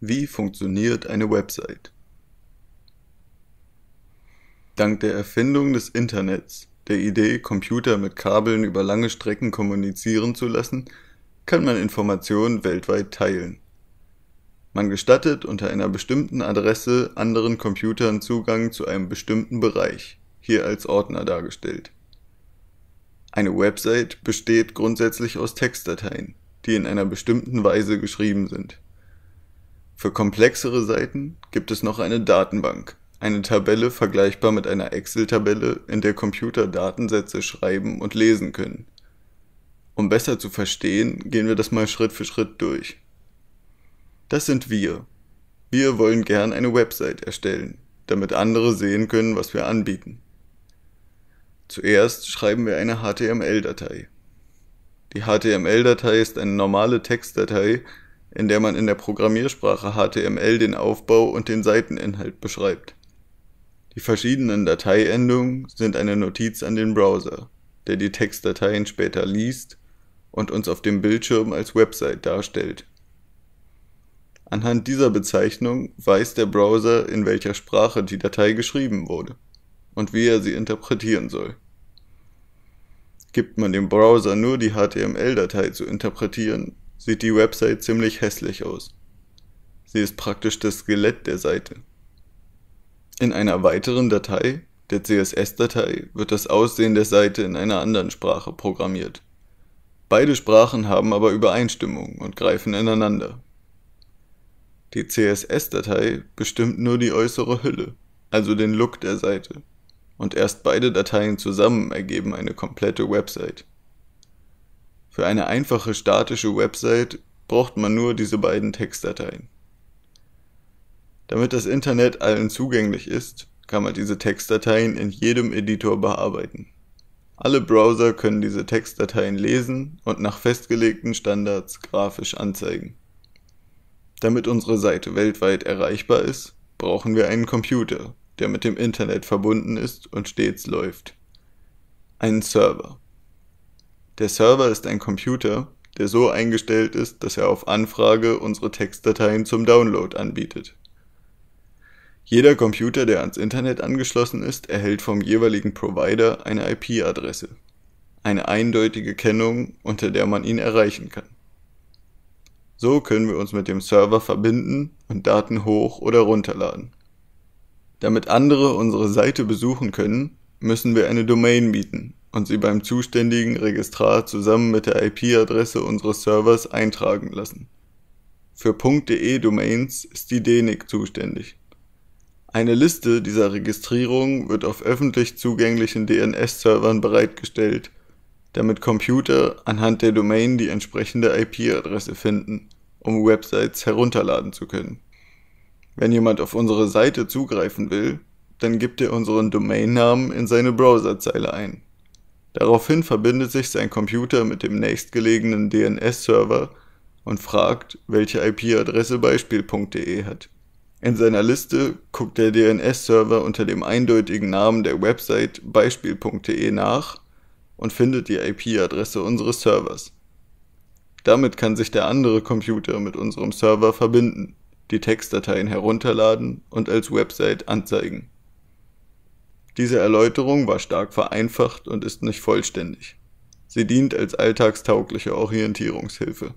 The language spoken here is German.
Wie funktioniert eine Website? Dank der Erfindung des Internets, der Idee, Computer mit Kabeln über lange Strecken kommunizieren zu lassen, kann man Informationen weltweit teilen. Man gestattet unter einer bestimmten Adresse anderen Computern Zugang zu einem bestimmten Bereich, hier als Ordner dargestellt. Eine Website besteht grundsätzlich aus Textdateien, die in einer bestimmten Weise geschrieben sind. Für komplexere Seiten gibt es noch eine Datenbank, eine Tabelle vergleichbar mit einer Excel-Tabelle, in der Computer Datensätze schreiben und lesen können. Um besser zu verstehen, gehen wir das mal Schritt für Schritt durch. Das sind wir. Wir wollen gern eine Website erstellen, damit andere sehen können, was wir anbieten. Zuerst schreiben wir eine HTML-Datei. Die HTML-Datei ist eine normale Textdatei, in der man in der Programmiersprache HTML den Aufbau und den Seiteninhalt beschreibt. Die verschiedenen Dateiendungen sind eine Notiz an den Browser, der die Textdateien später liest und uns auf dem Bildschirm als Website darstellt. Anhand dieser Bezeichnung weiß der Browser, in welcher Sprache die Datei geschrieben wurde und wie er sie interpretieren soll. Gibt man dem Browser nur die HTML-Datei zu interpretieren, sieht die Website ziemlich hässlich aus. Sie ist praktisch das Skelett der Seite. In einer weiteren Datei, der CSS-Datei, wird das Aussehen der Seite in einer anderen Sprache programmiert. Beide Sprachen haben aber Übereinstimmung und greifen ineinander. Die CSS-Datei bestimmt nur die äußere Hülle, also den Look der Seite. Und erst beide Dateien zusammen ergeben eine komplette Website. Für eine einfache statische Website braucht man nur diese beiden Textdateien. Damit das Internet allen zugänglich ist, kann man diese Textdateien in jedem Editor bearbeiten. Alle Browser können diese Textdateien lesen und nach festgelegten Standards grafisch anzeigen. Damit unsere Seite weltweit erreichbar ist, brauchen wir einen Computer, der mit dem Internet verbunden ist und stets läuft. Einen Server. Der Server ist ein Computer, der so eingestellt ist, dass er auf Anfrage unsere Textdateien zum Download anbietet. Jeder Computer, der ans Internet angeschlossen ist, erhält vom jeweiligen Provider eine IP-Adresse, eine eindeutige Kennung, unter der man ihn erreichen kann. So können wir uns mit dem Server verbinden und Daten hoch oder runterladen. Damit andere unsere Seite besuchen können, müssen wir eine Domain mieten und sie beim zuständigen Registrar zusammen mit der IP-Adresse unseres Servers eintragen lassen. Für .de-Domains ist die DENIC zuständig. Eine Liste dieser Registrierungen wird auf öffentlich zugänglichen DNS-Servern bereitgestellt, damit Computer anhand der Domain die entsprechende IP-Adresse finden, um Websites herunterladen zu können. Wenn jemand auf unsere Seite zugreifen will, dann gibt er unseren Domainnamen in seine Browserzeile ein. Daraufhin verbindet sich sein Computer mit dem nächstgelegenen DNS-Server und fragt, welche IP-Adresse beispiel.de hat. In seiner Liste guckt der DNS-Server unter dem eindeutigen Namen der Website beispiel.de nach und findet die IP-Adresse unseres Servers. Damit kann sich der andere Computer mit unserem Server verbinden, die Textdateien herunterladen und als Website anzeigen. Diese Erläuterung war stark vereinfacht und ist nicht vollständig. Sie dient als alltagstaugliche Orientierungshilfe